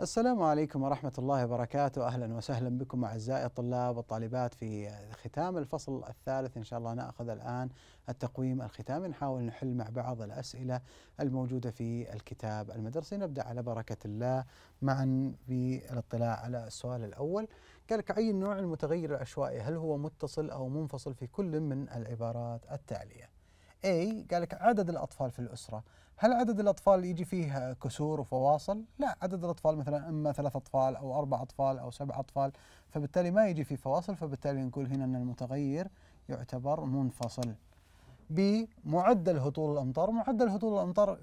السلام عليكم ورحمة الله وبركاته أهلا وسهلا بكم أعزائي الطلاب والطالبات في ختام الفصل الثالث إن شاء الله نأخذ الآن التقويم الختامي نحاول نحل مع بعض الأسئلة الموجودة في الكتاب المدرسي نبدأ على بركة الله معا بالاطلاع على السؤال الأول قال لك أي نوع المتغير العشوائي هل هو متصل أو منفصل في كل من العبارات التالية أي قال لك عدد الأطفال في الأسرة هل عدد الأطفال اللي يجي فيه كسور وفواصل؟ لا عدد الأطفال مثلا إما ثلاث أطفال أو أربع أطفال أو سبع أطفال فبالتالي ما يجي فيه فواصل فبالتالي نقول هنا أن المتغير يعتبر منفصل بمعدل هطول الأمطار معدل هطول الأمطار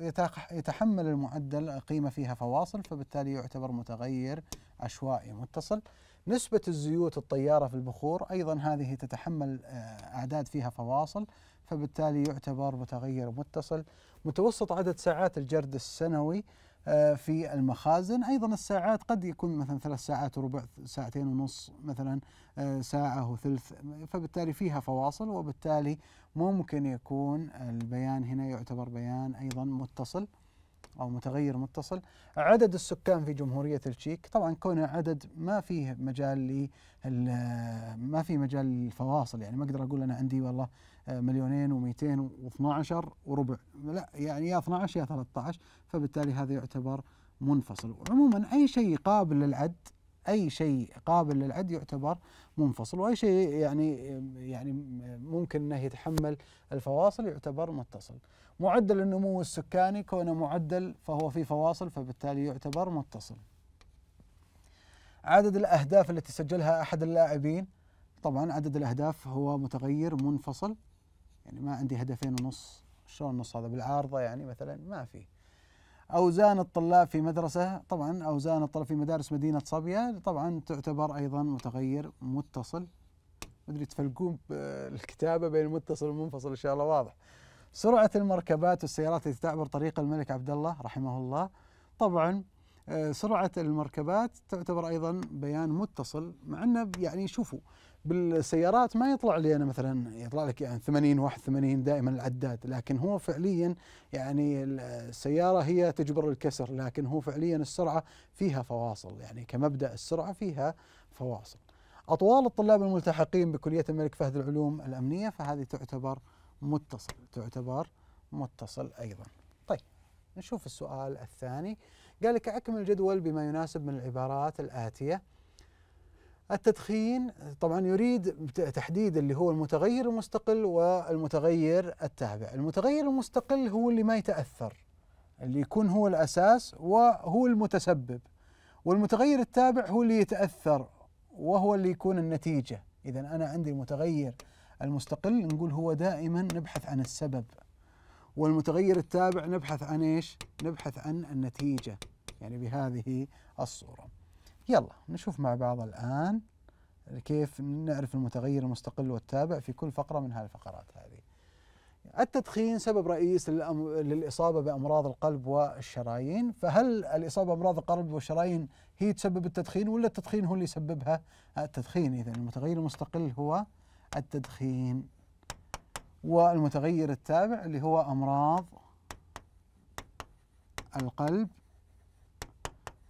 يتحمل المعدل قيمة فيها فواصل فبالتالي يعتبر متغير عشوائي متصل نسبة الزيوت الطيارة في البخور أيضا هذه تتحمل آه، أعداد فيها فواصل فبالتالي يعتبر متغير متصل متوسط عدد ساعات الجرد السنوي آه، في المخازن أيضا الساعات قد يكون مثلا ثلاث ساعات وربع ساعتين ونص مثلا آه، ساعة وثلث فبالتالي فيها فواصل وبالتالي ممكن يكون البيان هنا يعتبر بيان أيضا متصل أو متغير متصل عدد السكان في جمهورية التشيك طبعا كون عدد ما فيه مجال ما في مجال الفواصل يعني ما أقدر أقول أنا عندي والله مليونين و212 وربع لا يعني يا 12 يا 13 فبالتالي هذا يعتبر منفصل عموما أي شيء قابل للعد أي شيء قابل للعد يعتبر منفصل وأي شيء يعني يعني ممكن أنه يتحمل الفواصل يعتبر متصل معدل النمو السكاني كونه معدل فهو في فواصل فبالتالي يعتبر متصل عدد الأهداف التي سجلها أحد اللاعبين طبعا عدد الأهداف هو متغير منفصل يعني ما عندي هدفين ونص شلون نص هذا بالعارضة يعني مثلا ما في أوزان الطلاب في مدرسة طبعا أوزان الطلاب في مدارس مدينة صبية طبعا تعتبر أيضا متغير متصل مدري تفلقون الكتابة بين المتصل والمنفصل إن شاء الله واضح سرعة المركبات والسيارات التي تعبر طريق الملك عبد الله رحمه الله طبعا آه، سرعة المركبات تعتبر أيضا بيان متصل مع أنه يعني شوفوا بالسيارات ما يطلع لي انا مثلا يطلع لك يعني 80 81 دائما العداد لكن هو فعليا يعني السياره هي تجبر الكسر لكن هو فعليا السرعه فيها فواصل يعني كمبدا السرعه فيها فواصل. اطوال الطلاب الملتحقين بكليه الملك فهد العلوم الامنيه فهذه تعتبر متصل تعتبر متصل ايضا. طيب نشوف السؤال الثاني قال لك اكمل الجدول بما يناسب من العبارات الاتيه التدخين طبعا يريد تحديد اللي هو المتغير المستقل والمتغير التابع المتغير المستقل هو اللي ما يتأثر اللي يكون هو الأساس وهو المتسبب والمتغير التابع هو اللي يتأثر وهو اللي يكون النتيجة إذا أنا عندي المتغير المستقل نقول هو دائما نبحث عن السبب والمتغير التابع نبحث عن إيش نبحث عن النتيجة يعني بهذه الصورة يلا نشوف مع بعض الآن كيف نعرف المتغير المستقل والتابع في كل فقرة من هذه الفقرات هذه التدخين سبب رئيس للإصابة بأمراض القلب والشرايين فهل الإصابة بأمراض القلب والشرايين هي تسبب التدخين ولا التدخين هو اللي يسببها التدخين إذا المتغير المستقل هو التدخين والمتغير التابع اللي هو أمراض القلب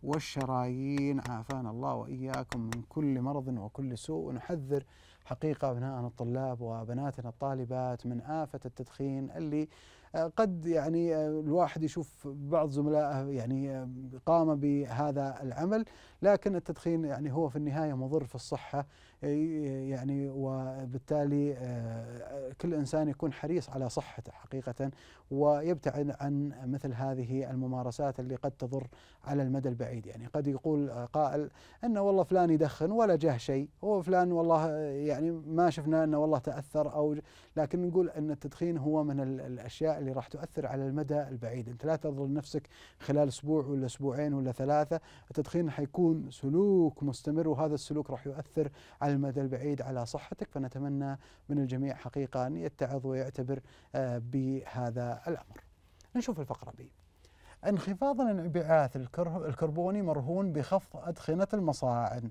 والشرايين عافانا الله واياكم من كل مرض وكل سوء ونحذر حقيقه ابنائنا الطلاب وبناتنا الطالبات من افه التدخين اللي آه، قد يعني آه، الواحد يشوف بعض زملائه يعني آه، قام بهذا العمل لكن التدخين يعني هو في النهايه مضر في الصحه يعني وبالتالي آه، كل انسان يكون حريص على صحته حقيقه ويبتعد عن مثل هذه الممارسات اللي قد تضر على المدى البعيد يعني قد يقول قائل ان والله فلان يدخن ولا جاه شيء هو فلان والله يعني ما شفنا انه والله تاثر او لكن نقول ان التدخين هو من الاشياء اللي راح تؤثر على المدى البعيد انت لا تظلم نفسك خلال اسبوع ولا اسبوعين ولا ثلاثه التدخين حيكون سلوك مستمر وهذا السلوك راح يؤثر على المدى البعيد على صحتك فنتمنى من الجميع حقيقة أن يتعظ ويعتبر آه، بهذا الأمر نشوف الفقرة بي انخفاض الانبعاث الكربوني مرهون بخفض أدخنة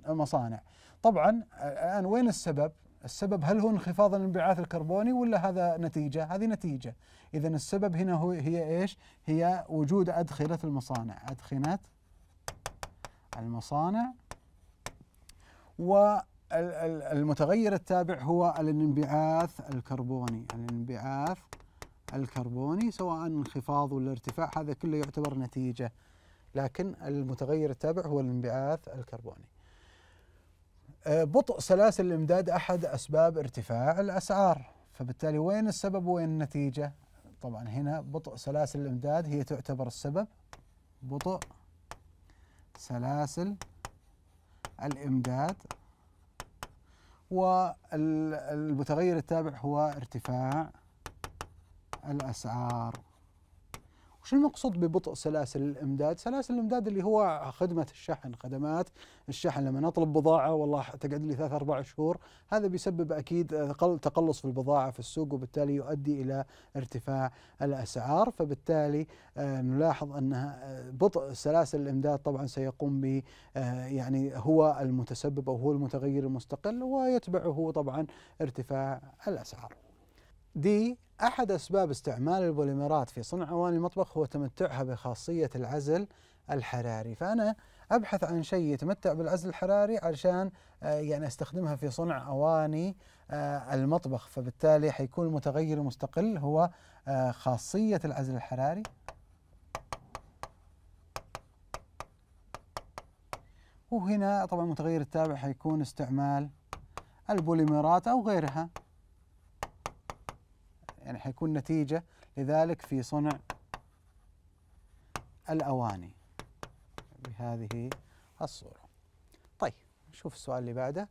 المصانع طبعا الآن وين السبب السبب هل هو انخفاض الانبعاث الكربوني ولا هذا نتيجة؟ هذه نتيجة إذا السبب هنا هو هي إيش؟ هي وجود أدخنة المصانع أدخنة المصانع و المتغير التابع هو الانبعاث الكربوني الانبعاث الكربوني سواء انخفاض ولا ارتفاع هذا كله يعتبر نتيجة لكن المتغير التابع هو الانبعاث الكربوني آه، بطء سلاسل الامداد أحد أسباب ارتفاع الأسعار فبالتالي وين السبب وين النتيجة طبعا هنا بطء سلاسل الامداد هي تعتبر السبب بطء سلاسل الامداد والمتغير التابع هو ارتفاع الأسعار وش المقصود ببطء سلاسل الامداد؟ سلاسل الامداد اللي هو خدمه الشحن، خدمات الشحن لما نطلب بضاعه والله تقعد لي ثلاث اربع شهور، هذا بيسبب اكيد تقلص في البضاعه في السوق وبالتالي يؤدي الى ارتفاع الاسعار، فبالتالي آه، نلاحظ ان آه، بطء سلاسل الامداد طبعا سيقوم ب آه، يعني هو المتسبب او هو المتغير المستقل ويتبعه طبعا ارتفاع الاسعار. دي أحد أسباب استعمال البوليمرات في صنع أواني المطبخ هو تمتعها بخاصية العزل الحراري فأنا أبحث عن شيء يتمتع بالعزل الحراري علشان آه، يعني أستخدمها في صنع أواني آه، المطبخ فبالتالي حيكون المتغير المستقل هو آه، خاصية العزل الحراري وهنا طبعا المتغير التابع حيكون استعمال البوليمرات أو غيرها يعني حيكون نتيجة لذلك في صنع الأواني بهذه الصورة طيب نشوف السؤال اللي بعده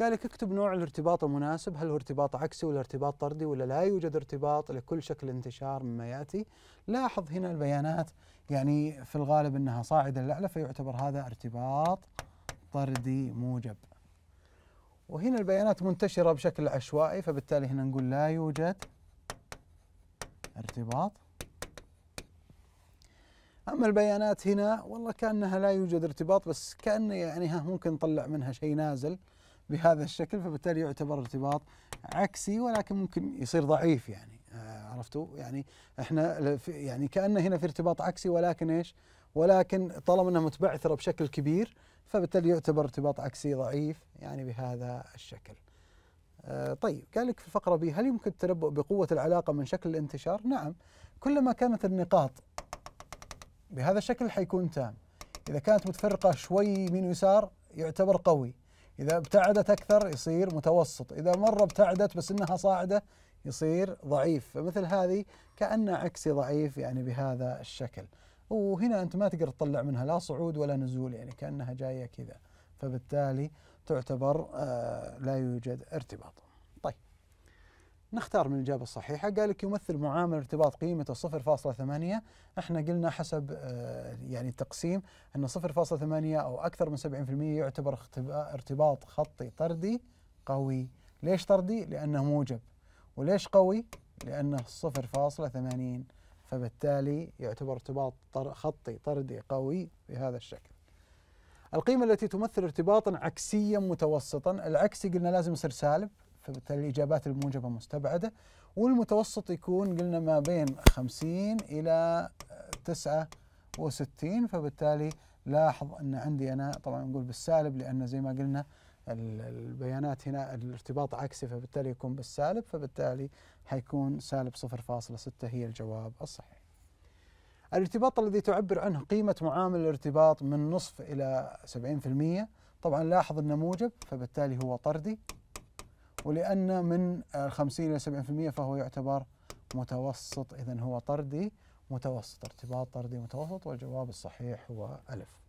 قال لك اكتب نوع الارتباط المناسب هل هو ارتباط عكسي ولا ارتباط طردي ولا لا يوجد ارتباط لكل شكل انتشار مما ياتي لاحظ هنا البيانات يعني في الغالب انها صاعده للاعلى فيعتبر هذا ارتباط طردي موجب وهنا البيانات منتشره بشكل عشوائي فبالتالي هنا نقول لا يوجد ارتباط اما البيانات هنا والله كانها لا يوجد ارتباط بس كانه يعني ها ممكن نطلع منها شيء نازل بهذا الشكل فبالتالي يعتبر ارتباط عكسي ولكن ممكن يصير ضعيف يعني آه، عرفتوا يعني احنا يعني كانه هنا في ارتباط عكسي ولكن ايش؟ ولكن طالما انها متبعثره بشكل كبير فبالتالي يعتبر ارتباط عكسي ضعيف يعني بهذا الشكل. آه، طيب قال لك في الفقرة ب هل يمكن التنبؤ بقوة العلاقة من شكل الانتشار؟ نعم كلما كانت النقاط بهذا الشكل حيكون تام إذا كانت متفرقة شوي يمين ويسار يعتبر قوي إذا ابتعدت أكثر يصير متوسط إذا مرة ابتعدت بس إنها صاعدة يصير ضعيف فمثل هذه كأن عكسي ضعيف يعني بهذا الشكل وهنا أنت ما تقدر تطلع منها لا صعود ولا نزول يعني كأنها جاية كذا فبالتالي تعتبر آه، لا يوجد ارتباط طيب نختار من الإجابة الصحيحة قال لك يمثل معامل ارتباط قيمته 0.8 احنا قلنا حسب آه، يعني التقسيم أن 0.8 أو أكثر من 70% يعتبر ارتباط خطي طردي قوي ليش طردي؟ لأنه موجب وليش قوي؟ لأنه 0.80 فبالتالي يعتبر ارتباط خطي طردي قوي بهذا الشكل القيمة التي تمثل ارتباطا عكسيا متوسطا العكسي قلنا لازم يصير سالب فبالتالي الإجابات الموجبة مستبعدة والمتوسط يكون قلنا ما بين 50 إلى 69 فبالتالي لاحظ أن عندي أنا طبعا نقول بالسالب لأن زي ما قلنا البيانات هنا الارتباط عكسي فبالتالي يكون بالسالب فبالتالي حيكون سالب 0.6 هي الجواب الصحيح الارتباط الذي تعبر عنه قيمة معامل الارتباط من نصف إلى 70% طبعا لاحظ أنه موجب فبالتالي هو طردي ولأن من 50 إلى 70% فهو يعتبر متوسط إذا هو طردي متوسط ارتباط طردي متوسط والجواب الصحيح هو ألف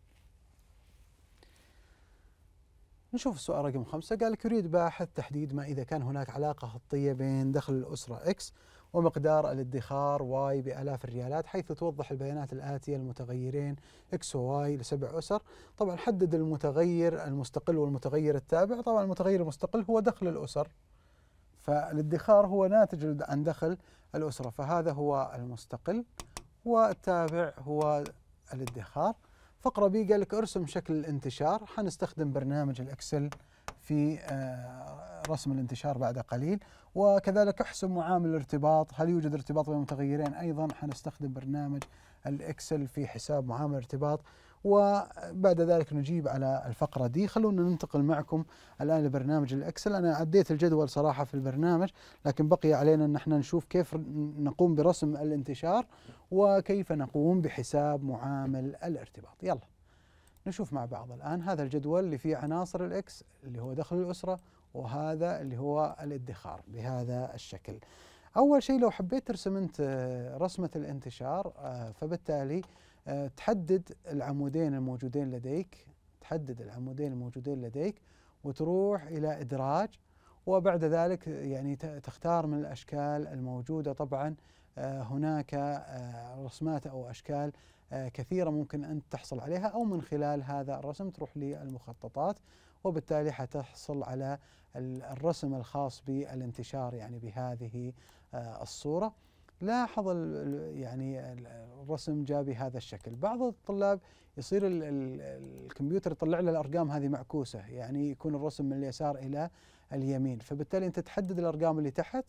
نشوف السؤال رقم خمسة قال لك يريد باحث تحديد ما إذا كان هناك علاقة خطية بين دخل الأسرة X ومقدار الادخار واي بآلاف الريالات حيث توضح البيانات الآتية المتغيرين اكس وواي لسبع أسر طبعا حدد المتغير المستقل والمتغير التابع طبعا المتغير المستقل هو دخل الأسر فالادخار هو ناتج عن دخل الأسرة فهذا هو المستقل والتابع هو الادخار فقرة بي قال لك ارسم شكل الانتشار حنستخدم برنامج الإكسل في آه، رسم الانتشار بعد قليل وكذلك احسب معامل الارتباط هل يوجد ارتباط بين المتغيرين أيضا حنستخدم برنامج الإكسل في حساب معامل الارتباط وبعد ذلك نجيب على الفقرة دي خلونا ننتقل معكم الآن لبرنامج الإكسل أنا عديت الجدول صراحة في البرنامج لكن بقي علينا أن احنا نشوف كيف نقوم برسم الانتشار وكيف نقوم بحساب معامل الارتباط يلا نشوف مع بعض الآن هذا الجدول اللي فيه عناصر الإكس اللي هو دخل الأسرة وهذا اللي هو الادخار بهذا الشكل أول شيء لو حبيت ترسم أنت آه، رسمة الانتشار آه، فبالتالي آه، تحدد العمودين الموجودين لديك تحدد العمودين الموجودين لديك وتروح إلى إدراج وبعد ذلك يعني تختار من الأشكال الموجودة طبعا هناك رسمات أو أشكال آه، كثيرة ممكن أن تحصل عليها أو من خلال هذا الرسم تروح للمخططات وبالتالي حتحصل على الرسم الخاص بالانتشار يعني بهذه آه، الصورة لاحظ يعني الرسم جاء بهذا الشكل بعض الطلاب يصير الكمبيوتر يطلع له الارقام هذه معكوسه يعني يكون الرسم من اليسار الى اليمين فبالتالي انت تحدد الارقام اللي تحت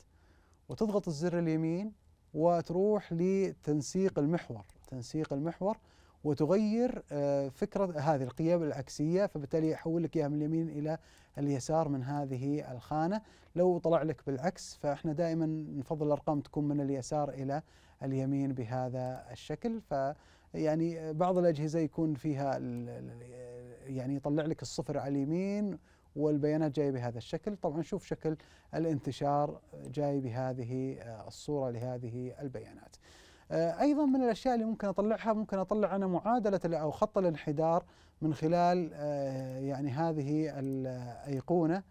وتضغط الزر اليمين وتروح لتنسيق المحور تنسيق المحور وتغير آه، فكرة هذه القيم العكسية فبالتالي يحول لك إياها من اليمين إلى اليسار من هذه الخانة لو طلع لك بالعكس فإحنا دائما نفضل الأرقام تكون من اليسار إلى اليمين بهذا الشكل ف يعني بعض الأجهزة يكون فيها يعني يطلع لك الصفر على اليمين والبيانات جايه بهذا الشكل، طبعا شوف شكل الانتشار جاي بهذه آه، الصوره لهذه البيانات. آه، ايضا من الاشياء اللي ممكن اطلعها ممكن اطلع انا معادله او خط الانحدار من خلال آه، يعني هذه الايقونه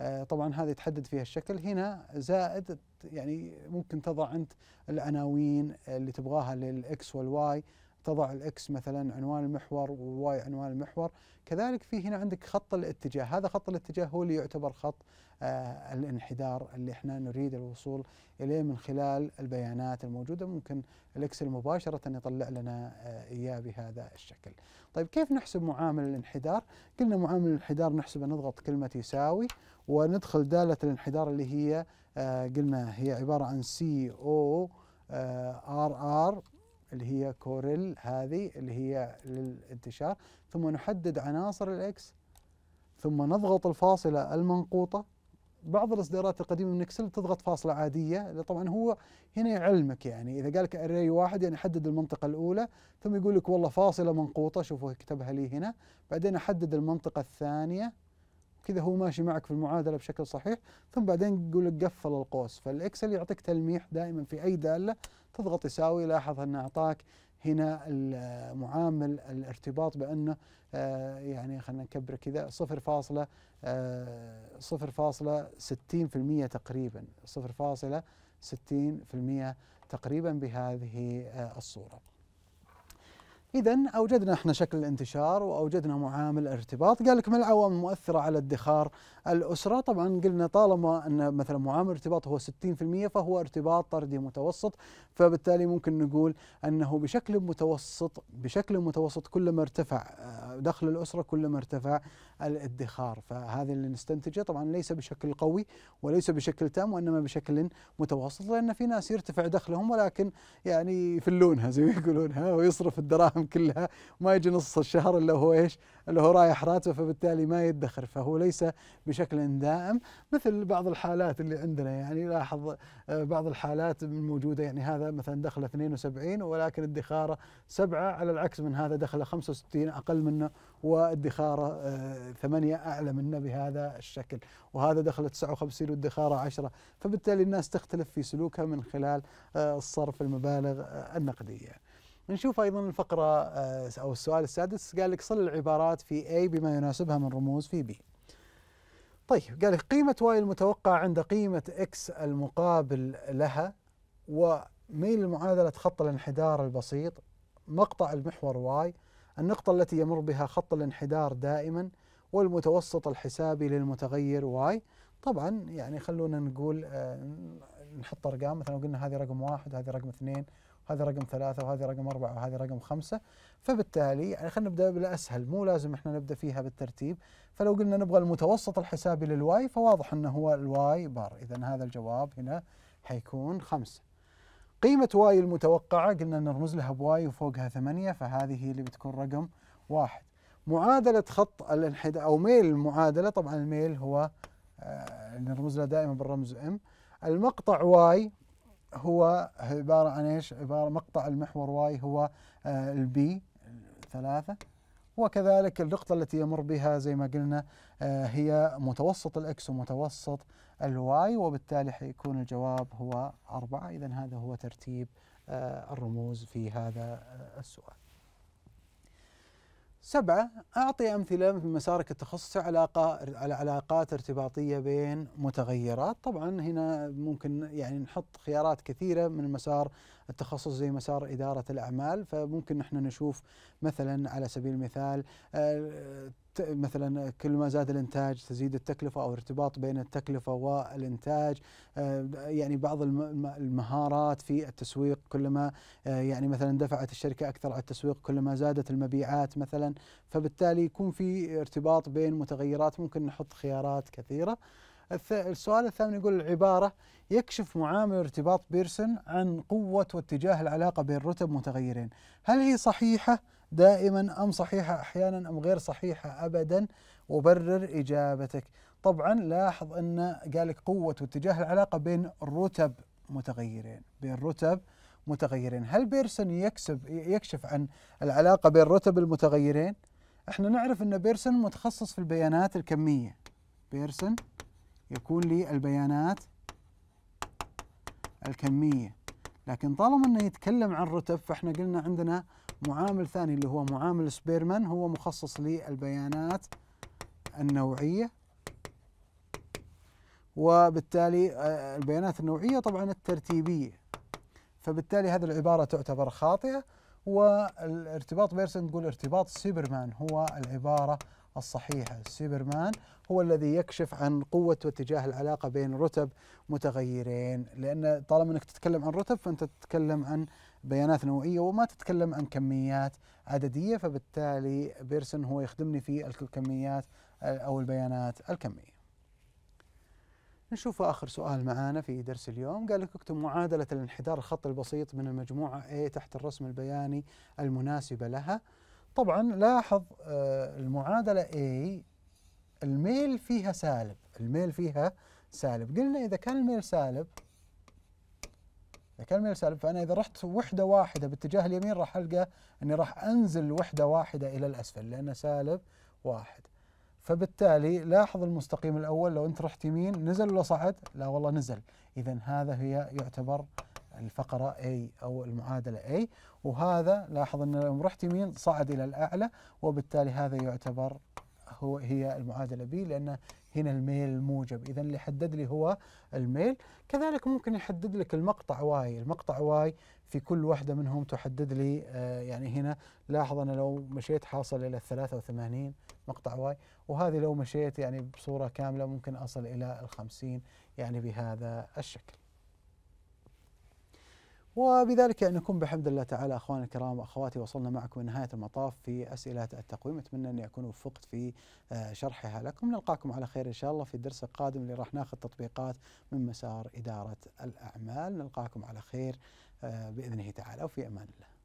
آه، طبعا هذه تحدد فيها الشكل هنا زائد يعني ممكن تضع انت العناوين اللي تبغاها للاكس والواي تضع الاكس مثلا عنوان المحور والواي عنوان المحور كذلك في هنا عندك خط الاتجاه هذا خط الاتجاه هو اللي يعتبر خط آه، الانحدار اللي احنا نريد الوصول اليه من خلال البيانات الموجوده ممكن الاكسل مباشره يطلع لنا آه، اياه بهذا الشكل. طيب كيف نحسب معامل الانحدار؟ قلنا معامل الانحدار نحسبه نضغط كلمه يساوي وندخل داله الانحدار اللي هي آه، قلنا هي عباره عن سي او ار ار اللي هي كوريل هذه اللي هي للانتشار ثم نحدد عناصر الاكس ثم نضغط الفاصلة المنقوطة بعض الاصدارات القديمه من اكسل تضغط فاصله عاديه طبعا هو هنا يعلمك يعني اذا قال لك اري واحد يعني حدد المنطقه الاولى ثم يقول لك والله فاصله منقوطه شوفوا كتبها لي هنا بعدين احدد المنطقه الثانيه كذا هو ماشي معك في المعادله بشكل صحيح ثم بعدين يقول لك قفل القوس فالاكسل يعطيك تلميح دائما في اي داله تضغط يساوي لاحظ انه اعطاك هنا المعامل الارتباط بانه آه، يعني خلينا نكبره كذا 0 فاصلة آه، فاصلة تقريبا 0.60% فاصلة تقريبا بهذه آه، الصورة إذا أوجدنا احنا شكل الانتشار وأوجدنا معامل الارتباط، قال لك ما العوامل المؤثرة على ادخار الأسرة؟ طبعا قلنا طالما أن مثلا معامل الارتباط هو 60% فهو ارتباط طردي متوسط، فبالتالي ممكن نقول أنه بشكل متوسط بشكل متوسط كلما ارتفع آه، دخل الأسرة كلما ارتفع الادخار فهذا اللي نستنتجه طبعا ليس بشكل قوي وليس بشكل تام وإنما بشكل متوسط لأن في ناس يرتفع دخلهم ولكن يعني يفلونها زي ما يقولونها ويصرف الدراهم كلها ما يجي نص الشهر إلا هو إيش اللي هو رايح راتبه فبالتالي ما يدخر فهو ليس بشكل دائم مثل بعض الحالات اللي عندنا يعني لاحظ آه، بعض الحالات الموجودة يعني هذا مثلا دخله 72 ولكن ادخاره سبعة على العكس من هذا دخله 65 أقل منه وادخاره آه، ثمانية أعلى منه بهذا الشكل وهذا دخل 59 وادخاره 10 فبالتالي الناس تختلف في سلوكها من خلال آه، الصرف المبالغ آه، النقدية نشوف أيضا الفقرة أو السؤال السادس قال لك صل العبارات في A بما يناسبها من رموز في B طيب قال لك قيمة واي المتوقعه عند قيمة X المقابل لها وميل المعادلة خط الانحدار البسيط مقطع المحور واي النقطة التي يمر بها خط الانحدار دائما والمتوسط الحسابي للمتغير واي طبعا يعني خلونا نقول آه، نحط ارقام مثلا قلنا هذه رقم واحد وهذه رقم اثنين وهذا رقم ثلاثة وهذه رقم أربعة وهذه رقم خمسة فبالتالي يعني خلينا نبدأ بالأسهل مو لازم احنا نبدأ فيها بالترتيب فلو قلنا نبغى المتوسط الحسابي للواي فواضح أنه هو الواي بار إذا هذا الجواب هنا حيكون خمسة قيمة واي المتوقعة قلنا نرمز لها بواي وفوقها ثمانية فهذه هي اللي بتكون رقم واحد معادلة خط الانحدار أو ميل المعادلة طبعا الميل هو آه نرمز له دائما بالرمز ام المقطع واي هو عبارة عن ايش؟ عبارة مقطع المحور واي هو آه البي ثلاثة وكذلك النقطة التي يمر بها زي ما قلنا آه، هي متوسط الإكس ومتوسط الواي وبالتالي حيكون الجواب هو أربعة إذا هذا هو ترتيب آه، الرموز في هذا آه، السؤال سبعة أعطي أمثلة في مسارك التخصص علاقة على علاقات ارتباطية بين متغيرات طبعا هنا ممكن يعني نحط خيارات كثيرة من مسار التخصص زي مسار إدارة الأعمال فممكن نحن نشوف مثلا على سبيل المثال آه، مثلا كل ما زاد الانتاج تزيد التكلفه او ارتباط بين التكلفه والانتاج آه، يعني بعض المهارات في التسويق كلما آه، يعني مثلا دفعت الشركه اكثر على التسويق كلما زادت المبيعات مثلا فبالتالي يكون في ارتباط بين متغيرات ممكن نحط خيارات كثيره السؤال الثامن يقول العبارة يكشف معامل ارتباط بيرسون عن قوة واتجاه العلاقة بين رتب متغيرين هل هي صحيحة دائما أم صحيحة أحيانا أم غير صحيحة أبدا وبرر إجابتك طبعا لاحظ أن قال لك قوة واتجاه العلاقة بين رتب متغيرين بين رتب متغيرين هل بيرسون يكسب يكشف عن العلاقة بين رتب المتغيرين احنا نعرف أن بيرسون متخصص في البيانات الكمية بيرسون يكون لي البيانات الكمية لكن طالما أنه يتكلم عن رتب فاحنا قلنا عندنا معامل ثاني اللي هو معامل سبيرمان هو مخصص للبيانات النوعية وبالتالي آه، البيانات النوعية طبعا الترتيبية فبالتالي هذه العبارة تعتبر خاطئة والارتباط بيرسن نقول ارتباط سيبرمان هو العبارة الصحيحة سيبرمان هو الذي يكشف عن قوة واتجاه العلاقة بين رتب متغيرين لأن طالما أنك تتكلم عن رتب فأنت تتكلم عن بيانات نوعيه وما تتكلم عن كميات عدديه فبالتالي بيرسون هو يخدمني في الكميات او البيانات الكميه. نشوف آخر سؤال معانا في درس اليوم قال لك اكتب معادلة الانحدار الخطي البسيط من المجموعة A تحت الرسم البياني المناسبة لها طبعا لاحظ آه، المعادلة A الميل فيها سالب الميل فيها سالب قلنا إذا كان الميل سالب كان من السالب فانا اذا رحت وحده واحده باتجاه اليمين راح القى اني راح انزل وحده واحده الى الاسفل لان سالب واحد فبالتالي لاحظ المستقيم الاول لو انت رحت يمين نزل ولا صعد؟ لا والله نزل اذا هذا هي يعتبر الفقرة A أو المعادلة A وهذا لاحظ أن لو رحت يمين صعد إلى الأعلى وبالتالي هذا يعتبر هو هي المعادلة B لأن هنا الميل الموجب إذا اللي حدد لي هو الميل كذلك ممكن يحدد لك المقطع واي المقطع واي في كل واحدة منهم تحدد لي آه، يعني هنا لاحظ أنا لو مشيت حاصل إلى 83 مقطع واي وهذه لو مشيت يعني بصورة كاملة ممكن أصل إلى 50 يعني بهذا الشكل وبذلك نكون بحمد الله تعالى اخواني الكرام اخواتي وصلنا معكم لنهايه المطاف في اسئله التقويم اتمنى اني اكون وفقت في آه، شرحها لكم نلقاكم على خير ان شاء الله في الدرس القادم اللي راح ناخذ تطبيقات من مسار اداره الاعمال نلقاكم على خير آه، باذنه تعالى وفي امان الله